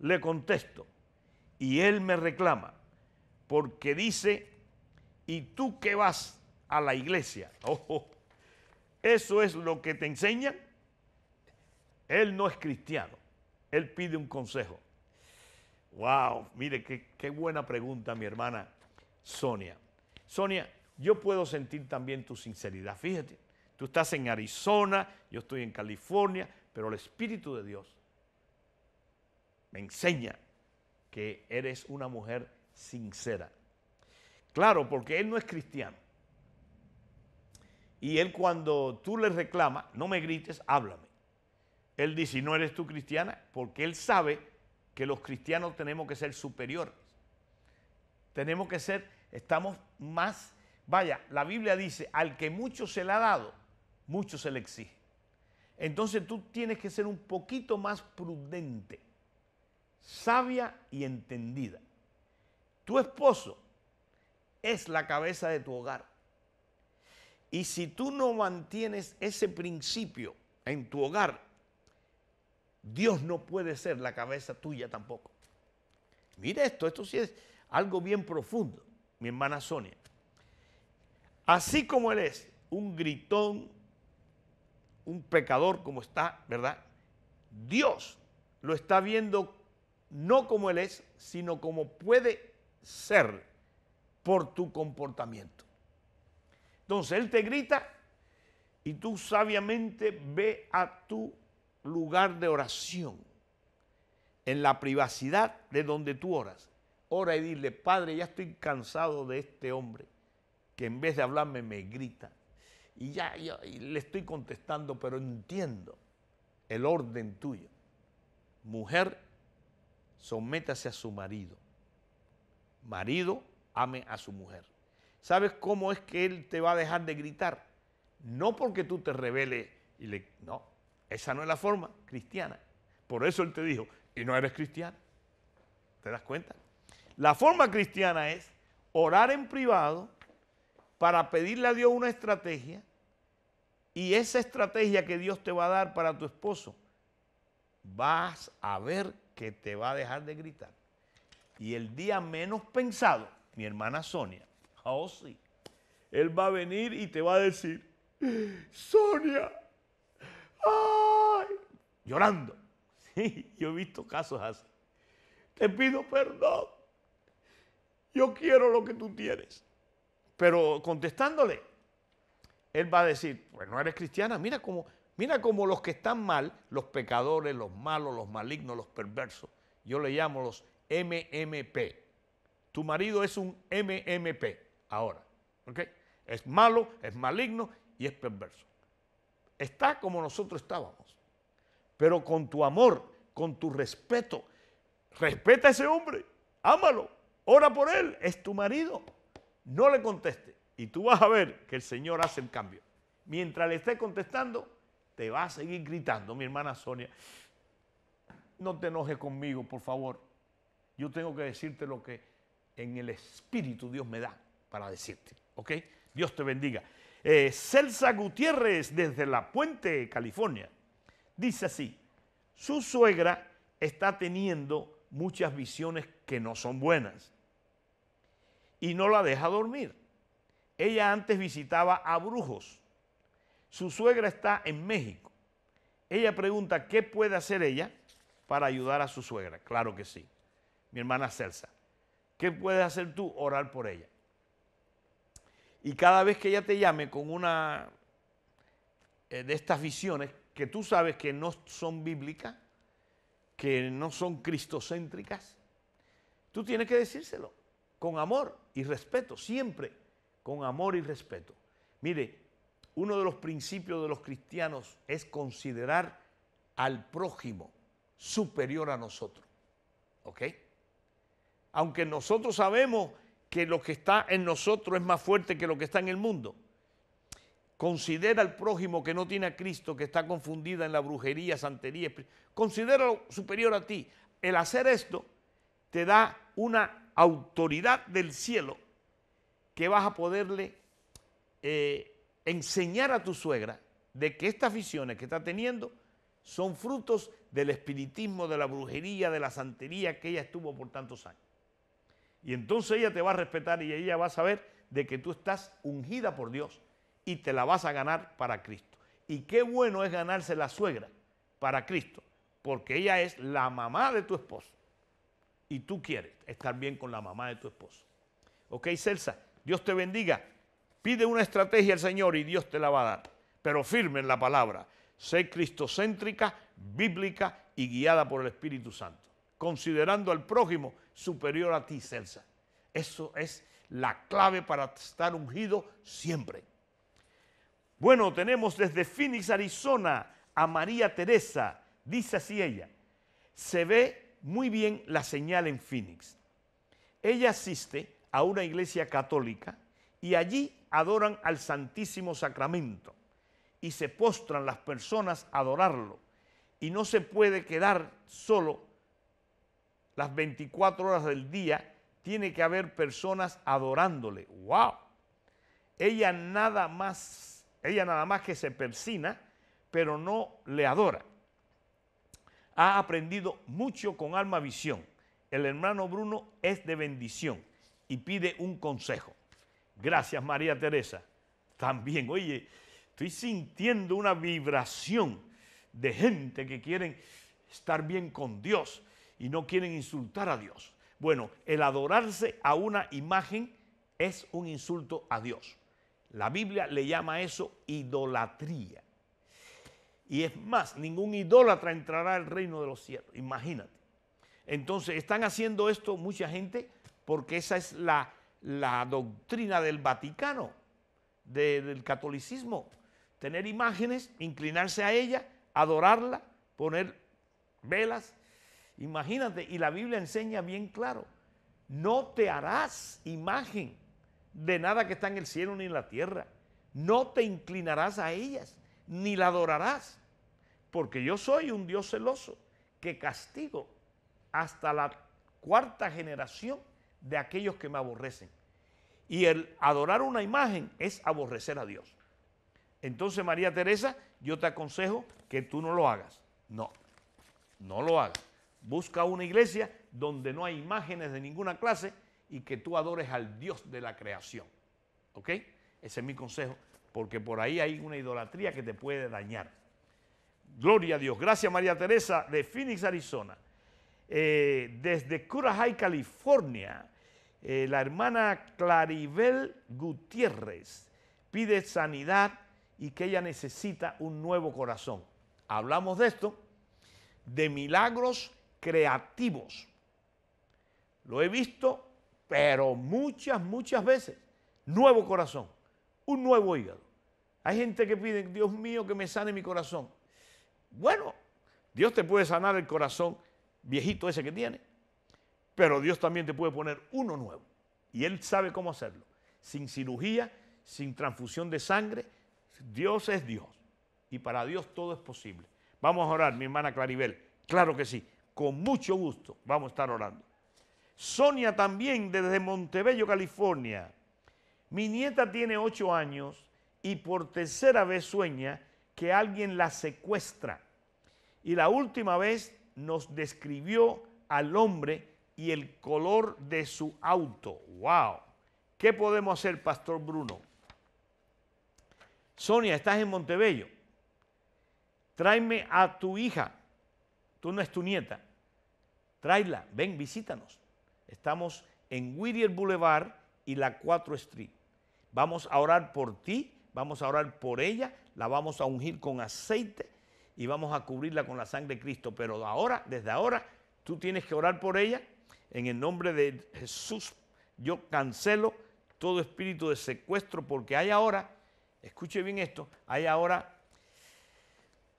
le contesto y él me reclama porque dice, ¿y tú qué vas a la iglesia? Oh, oh, eso es lo que te enseña, él no es cristiano. Él pide un consejo. Wow, mire qué, qué buena pregunta, mi hermana Sonia. Sonia, yo puedo sentir también tu sinceridad. Fíjate, tú estás en Arizona, yo estoy en California, pero el Espíritu de Dios me enseña que eres una mujer sincera. Claro, porque él no es cristiano. Y él cuando tú le reclamas, no me grites, háblame. Él dice, no eres tú cristiana, porque él sabe que los cristianos tenemos que ser superiores. Tenemos que ser, estamos más, vaya, la Biblia dice, al que mucho se le ha dado, mucho se le exige. Entonces tú tienes que ser un poquito más prudente, sabia y entendida. Tu esposo es la cabeza de tu hogar. Y si tú no mantienes ese principio en tu hogar, Dios no puede ser la cabeza tuya tampoco. Mire esto, esto sí es algo bien profundo, mi hermana Sonia. Así como él es un gritón, un pecador como está, ¿verdad? Dios lo está viendo no como él es, sino como puede ser por tu comportamiento. Entonces Él te grita y tú sabiamente ve a tu lugar de oración, en la privacidad de donde tú oras. Ora y dile, Padre, ya estoy cansado de este hombre que en vez de hablarme me grita. Y ya, le estoy contestando, pero entiendo el orden tuyo. Mujer, sométase a su marido. Marido, ame a su mujer. ¿Sabes cómo es que Él te va a dejar de gritar? No porque tú te rebeles y le... No, esa no es la forma cristiana. Por eso Él te dijo, y no eres cristiano. ¿Te das cuenta? La forma cristiana es orar en privado para pedirle a Dios una estrategia y esa estrategia que Dios te va a dar para tu esposo, vas a ver que te va a dejar de gritar. Y el día menos pensado, mi hermana Sonia, Oh, sí. Él va a venir y te va a decir, Sonia, ay, llorando. *laughs* Sí, yo he visto casos así. Te pido perdón. Yo quiero lo que tú tienes. Pero contestándole, él va a decir, pues no eres cristiana, mira cómo, mira cómo los que están mal, los pecadores, los malos, los malignos, los perversos, yo le llamo los MMP. Tu marido es un MMP ahora. ¿Ok? Es malo, es maligno y es perverso. Está como nosotros estábamos. Pero con tu amor, con tu respeto, respeta a ese hombre, ámalo, ora por él, es tu marido. No le conteste. Y tú vas a ver que el Señor hace el cambio. Mientras le esté contestando, te va a seguir gritando, mi hermana Sonia. No te enojes conmigo, por favor. Yo tengo que decirte lo que en el Espíritu Dios me da para decirte. ¿Ok? Dios te bendiga. Eh, Celsa Gutiérrez desde La Puente, California, dice así, su suegra está teniendo muchas visiones que no son buenas y no la deja dormir. Ella antes visitaba a brujos. Su suegra está en México. Ella pregunta, ¿qué puede hacer ella para ayudar a su suegra? Claro que sí. Mi hermana Celsa, ¿qué puedes hacer tú? Orar por ella. Y cada vez que ella te llame con una eh, de estas visiones que tú sabes que no son bíblicas, que no son cristocéntricas, tú tienes que decírselo con amor y respeto, siempre con amor y respeto. Mire, uno de los principios de los cristianos es considerar al prójimo superior a nosotros. ¿Ok? Aunque nosotros sabemos que lo que está en nosotros es más fuerte que lo que está en el mundo. Considera al prójimo que no tiene a Cristo, que está confundida en la brujería, santería. Considéralo superior a ti. El hacer esto te da una autoridad del cielo que vas a poderle eh, enseñar a tu suegra de que estas visiones que está teniendo son frutos del espiritismo, de la brujería, de la santería que ella estuvo por tantos años. Y entonces ella te va a respetar y ella va a saber de que tú estás ungida por Dios y te la vas a ganar para Cristo. Y qué bueno es ganarse la suegra para Cristo, porque ella es la mamá de tu esposo. Y tú quieres estar bien con la mamá de tu esposo. ¿Ok, Celsa? Dios te bendiga. Pide una estrategia al Señor y Dios te la va a dar. Pero firme en la palabra. Sé cristocéntrica, bíblica y guiada por el Espíritu Santo. Considerando al prójimo superior a ti, Celsa. Eso es la clave para estar ungido siempre. Bueno, tenemos desde Phoenix, Arizona, a María Teresa. Dice así ella, se ve muy bien la señal en Phoenix. Ella asiste a una iglesia católica y allí adoran al Santísimo Sacramento y se postran las personas a adorarlo. Y no se puede quedar solo las 24 horas del día, tiene que haber personas adorándole. ¡Wow! Ella nada más, ella nada más que se persina, pero no le adora. Ha aprendido mucho con alma visión. El hermano Bruno es de bendición y pide un consejo. Gracias, María Teresa. También, oye, estoy sintiendo una vibración de gente que quiere estar bien con Dios, y no quieren insultar a Dios. Bueno, el adorarse a una imagen es un insulto a Dios. La Biblia le llama eso idolatría. Y es más, ningún idólatra entrará al reino de los cielos, imagínate. Entonces, están haciendo esto mucha gente porque esa es la, doctrina del Vaticano, del catolicismo. Tener imágenes, inclinarse a ella, adorarla, poner velas Imagínate, y la Biblia enseña bien claro, no te harás imagen de nada que está en el cielo ni en la tierra. No te inclinarás a ellas, ni la adorarás, porque yo soy un Dios celoso que castigo hasta la cuarta generación de aquellos que me aborrecen. Y el adorar una imagen es aborrecer a Dios. Entonces, María Teresa, yo te aconsejo que tú no lo hagas. No, no lo hagas. Busca una iglesia donde no hay imágenes de ninguna clase y que tú adores al Dios de la creación. ¿Ok? Ese es mi consejo, porque por ahí hay una idolatría que te puede dañar. Gloria a Dios. Gracias María Teresa de Phoenix, Arizona. Eh, desde Curajay, California, eh, la hermana Claribel Gutiérrez pide sanidad y que ella necesita un nuevo corazón. Hablamos de esto, de milagros creativos. Lo he visto, pero muchas, muchas veces. Nuevo corazón, un nuevo hígado. Hay gente que pide, Dios mío, que me sane mi corazón. Bueno, Dios te puede sanar el corazón viejito ese que tiene, pero Dios también te puede poner uno nuevo. Y Él sabe cómo hacerlo. Sin cirugía, sin transfusión de sangre, Dios es Dios. Y para Dios todo es posible. Vamos a orar, mi hermana Claribel. Claro que sí con mucho gusto vamos a estar orando. Sonia también desde Montebello, California. Mi nieta tiene ocho años y por tercera vez sueña que alguien la secuestra. Y la última vez nos describió al hombre y el color de su auto. ¡Wow! ¿Qué podemos hacer, Pastor Bruno? Sonia, estás en Montebello. Tráeme a tu hija. Tú no es tu nieta. Tráela, ven, visítanos. Estamos en Whittier Boulevard y la 4 Street. Vamos a orar por ti, vamos a orar por ella, la vamos a ungir con aceite y vamos a cubrirla con la sangre de Cristo. Pero ahora, desde ahora, tú tienes que orar por ella. En el nombre de Jesús, yo cancelo todo espíritu de secuestro porque hay ahora, escuche bien esto, hay ahora,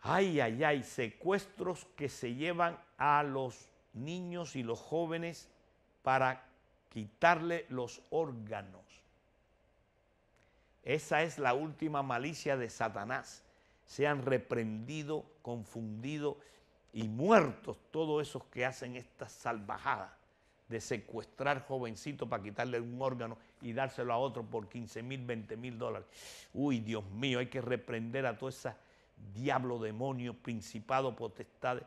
ay, ay, ay, secuestros que se llevan a los niños y los jóvenes para quitarle los órganos. Esa es la última malicia de Satanás. Sean reprendido confundidos y muertos todos esos que hacen esta salvajada de secuestrar jovencito para quitarle un órgano y dárselo a otro por 15 mil, 20 mil dólares. Uy, Dios mío, hay que reprender a toda esa diablo, demonio, principado, potestad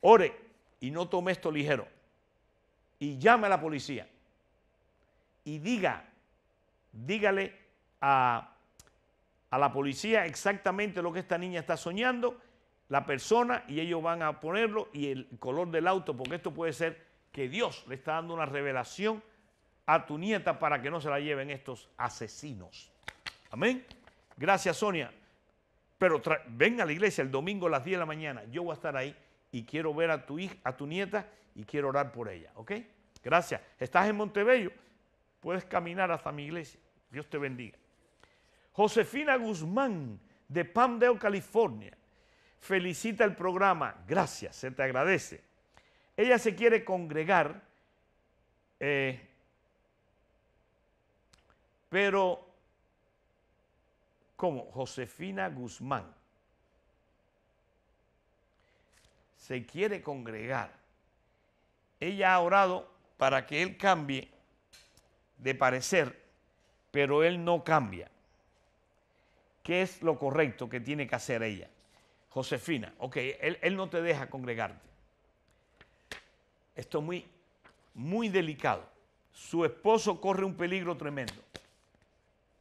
Ore y no tome esto ligero y llame a la policía y diga, dígale a, la policía exactamente lo que esta niña está soñando, la persona, y ellos van a ponerlo y el color del auto, porque esto puede ser que Dios le está dando una revelación a tu nieta para que no se la lleven estos asesinos. Amén. Gracias, Sonia. Pero ven a la iglesia el domingo a las 10 de la mañana. Yo voy a estar ahí y quiero ver a tu hija, a tu nieta y quiero orar por ella, ¿ok? Gracias. Estás en Montebello, puedes caminar hasta mi iglesia. Dios te bendiga. Josefina Guzmán de Palmdale, California, felicita el programa. Gracias, se te agradece. Ella se quiere congregar, eh, pero ¿cómo? Josefina Guzmán. se quiere congregar, ella ha orado para que él cambie de parecer, pero él no cambia. ¿Qué es lo correcto que tiene que hacer ella? Josefina, ok, él, no te deja congregarte. Esto es muy, muy delicado. Su esposo corre un peligro tremendo.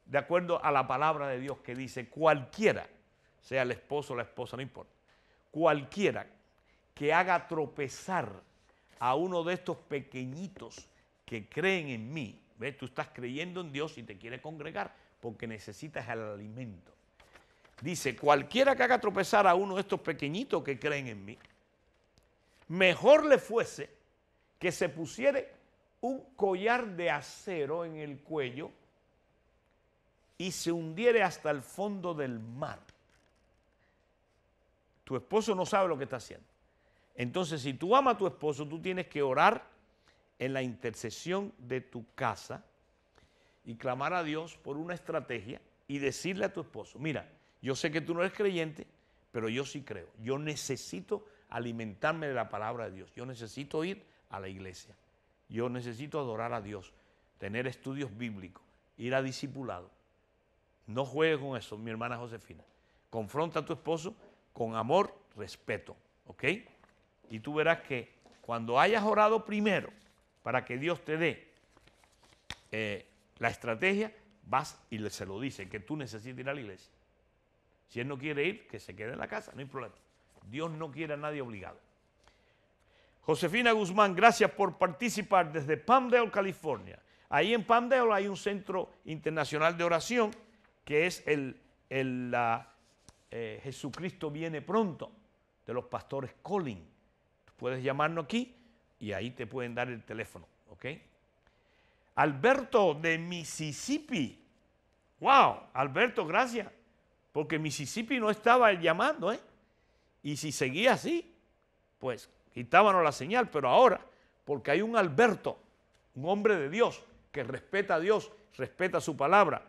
De acuerdo a la palabra de Dios que dice, cualquiera, sea el esposo o la esposa, no importa, cualquiera que haga tropezar a uno de estos pequeñitos que creen en mí. ¿Ves? Tú estás creyendo en Dios y te quiere congregar porque necesitas el alimento. Dice, cualquiera que haga tropezar a uno de estos pequeñitos que creen en mí, mejor le fuese que se pusiere un collar de acero en el cuello y se hundiere hasta el fondo del mar. Tu esposo no sabe lo que está haciendo. Entonces, si tú amas a tu esposo, tú tienes que orar en la intercesión de tu casa y clamar a Dios por una estrategia y decirle a tu esposo, mira, yo sé que tú no eres creyente, pero yo sí creo. Yo necesito alimentarme de la palabra de Dios. Yo necesito ir a la iglesia. Yo necesito adorar a Dios, tener estudios bíblicos, ir a discipulado. No juegues con eso, mi hermana Josefina. Confronta a tu esposo con amor, respeto, ¿ok? y tú verás que cuando hayas orado primero para que Dios te dé eh, la estrategia, vas y se lo dice, que tú necesitas ir a la iglesia. Si él no quiere ir, que se quede en la casa, no hay problema. Dios no quiere a nadie obligado. Josefina Guzmán, gracias por participar desde Palmdale, California. Ahí en Palmdale hay un centro internacional de oración que es el, la, eh, Jesucristo viene pronto de los pastores Colin. Puedes llamarnos aquí y ahí te pueden dar el teléfono, ¿ok? Alberto de Mississippi. ¡Wow! Alberto, gracias. Porque Mississippi no estaba llamando, ¿eh? Y si seguía así, pues quitábamos la señal, pero ahora, porque hay un Alberto, un hombre de Dios, que respeta a Dios, respeta su palabra,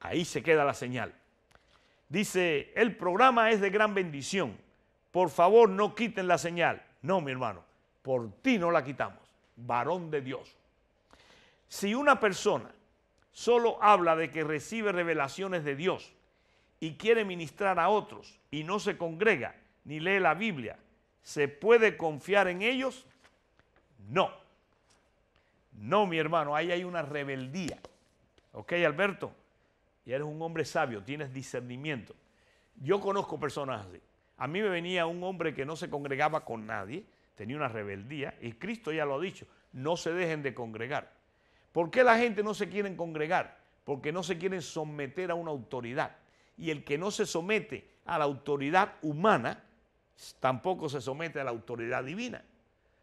ahí se queda la señal. Dice, el programa es de gran bendición por favor no quiten la señal. No, mi hermano, por ti no la quitamos, varón de Dios. Si una persona solo habla de que recibe revelaciones de Dios y quiere ministrar a otros y no se congrega ni lee la Biblia, ¿se puede confiar en ellos? No. No, mi hermano, ahí hay una rebeldía. ¿Ok, Alberto? Y eres un hombre sabio, tienes discernimiento. Yo conozco personas así. A mí me venía un hombre que no se congregaba con nadie, tenía una rebeldía, y Cristo ya lo ha dicho, no se dejen de congregar. ¿Por qué la gente no se quiere congregar? Porque no se quieren someter a una autoridad. Y el que no se somete a la autoridad humana, tampoco se somete a la autoridad divina.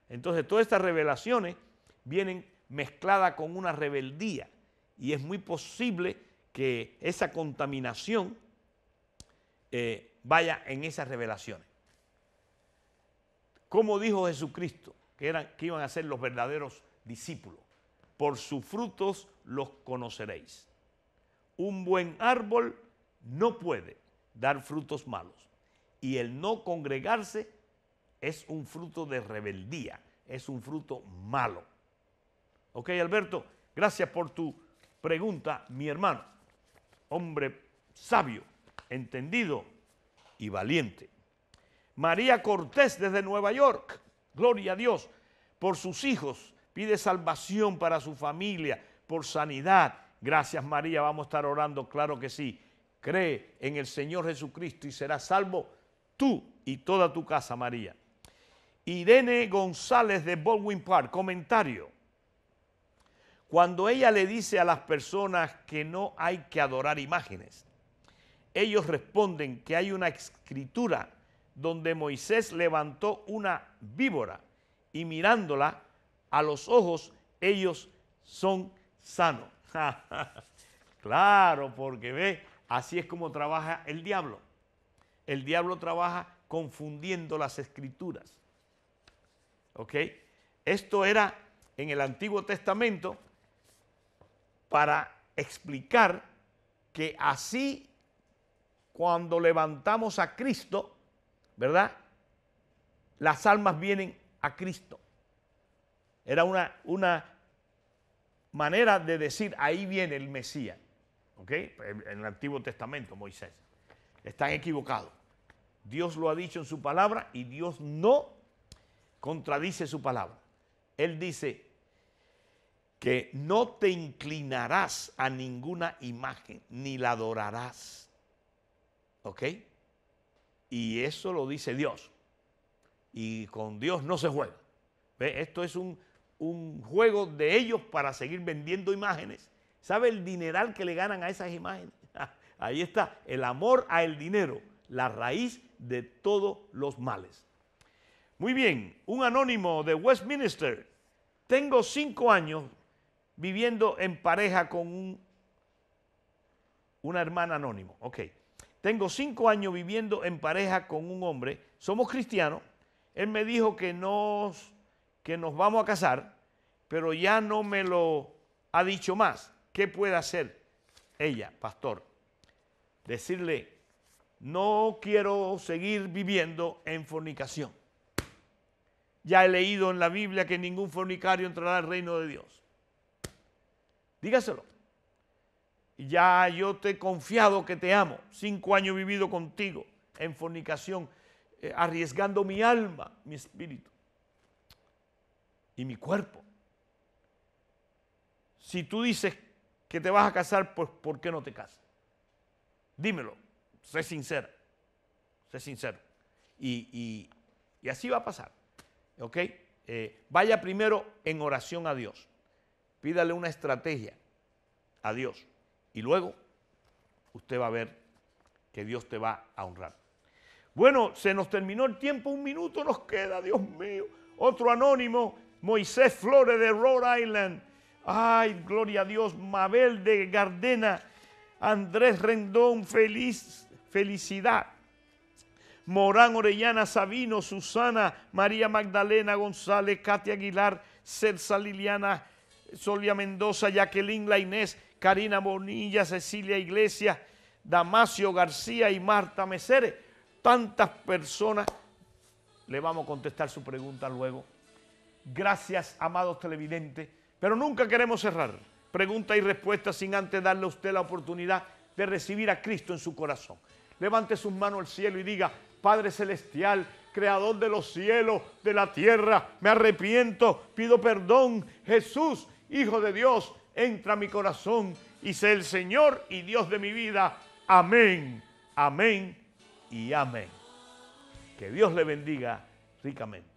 Entonces todas estas revelaciones vienen mezcladas con una rebeldía y es muy posible que esa contaminación eh, vaya en esas revelaciones. Como dijo Jesucristo que, eran, que iban a ser los verdaderos discípulos? Por sus frutos los conoceréis. Un buen árbol no puede dar frutos malos. Y el no congregarse es un fruto de rebeldía, es un fruto malo. Ok, Alberto, gracias por tu pregunta, mi hermano. Hombre sabio, entendido, y valiente. María Cortés desde Nueva York, gloria a Dios, por sus hijos, pide salvación para su familia, por sanidad. Gracias María, vamos a estar orando, claro que sí. Cree en el Señor Jesucristo y será salvo tú y toda tu casa, María. Irene González de Baldwin Park, comentario. Cuando ella le dice a las personas que no hay que adorar imágenes, ellos responden que hay una escritura donde Moisés levantó una víbora y mirándola a los ojos, ellos son sanos. *laughs* claro, porque ve, así es como trabaja el diablo. El diablo trabaja confundiendo las escrituras. ¿Ok? Esto era en el Antiguo Testamento para explicar que así cuando levantamos a Cristo, ¿verdad? Las almas vienen a Cristo. Era una, una manera de decir, ahí viene el Mesías. ¿Ok? En el Antiguo Testamento, Moisés. Están equivocados. Dios lo ha dicho en su palabra y Dios no contradice su palabra. Él dice que no te inclinarás a ninguna imagen, ni la adorarás, ¿Ok? Y eso lo dice Dios. Y con Dios no se juega. Esto es un, juego de ellos para seguir vendiendo imágenes. ¿Sabe el dineral que le ganan a esas imágenes? *laughs* Ahí está, el amor al dinero, la raíz de todos los males. Muy bien, un anónimo de Westminster. Tengo cinco años viviendo en pareja con un, una hermana anónimo. Ok. Tengo cinco años viviendo en pareja con un hombre, somos cristianos, él me dijo que nos, que nos vamos a casar, pero ya no me lo ha dicho más. ¿Qué puede hacer ella, pastor? Decirle, no quiero seguir viviendo en fornicación. Ya he leído en la Biblia que ningún fornicario entrará al reino de Dios. Dígaselo ya yo te he confiado que te amo, cinco años he vivido contigo en fornicación, eh, arriesgando mi alma, mi espíritu y mi cuerpo. Si tú dices que te vas a casar, pues ¿por qué no te casas? Dímelo, sé sincera, sé sincero. Y, así va a pasar, ¿ok? Eh, vaya primero en oración a Dios, pídale una estrategia a Dios y luego usted va a ver que Dios te va a honrar. Bueno, se nos terminó el tiempo, un minuto nos queda, Dios mío. Otro anónimo, Moisés Flores de Rhode Island. Ay, gloria a Dios, Mabel de Gardena, Andrés Rendón, feliz, felicidad. Morán Orellana Sabino, Susana, María Magdalena González, Katia Aguilar, Celsa Liliana, Solia Mendoza, Jacqueline La Inés, Karina Bonilla, Cecilia Iglesias, Damasio García y Marta Meseres. Tantas personas. Le vamos a contestar su pregunta luego. Gracias, amados televidentes. Pero nunca queremos cerrar. Pregunta y respuesta sin antes darle a usted la oportunidad de recibir a Cristo en su corazón. Levante sus manos al cielo y diga, Padre Celestial, Creador de los cielos, de la tierra, me arrepiento, pido perdón. Jesús, Hijo de Dios, entra a mi corazón y sé el Señor y Dios de mi vida. Amén, amén y amén. Que Dios le bendiga ricamente.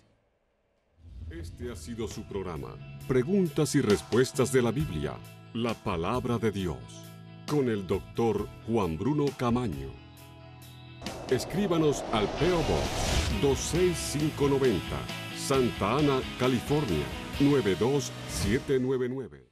Este ha sido su programa, Preguntas y Respuestas de la Biblia, la palabra de Dios, con el doctor Juan Bruno Camaño. Escríbanos al PO Box 26590, Santa Ana, California 92799.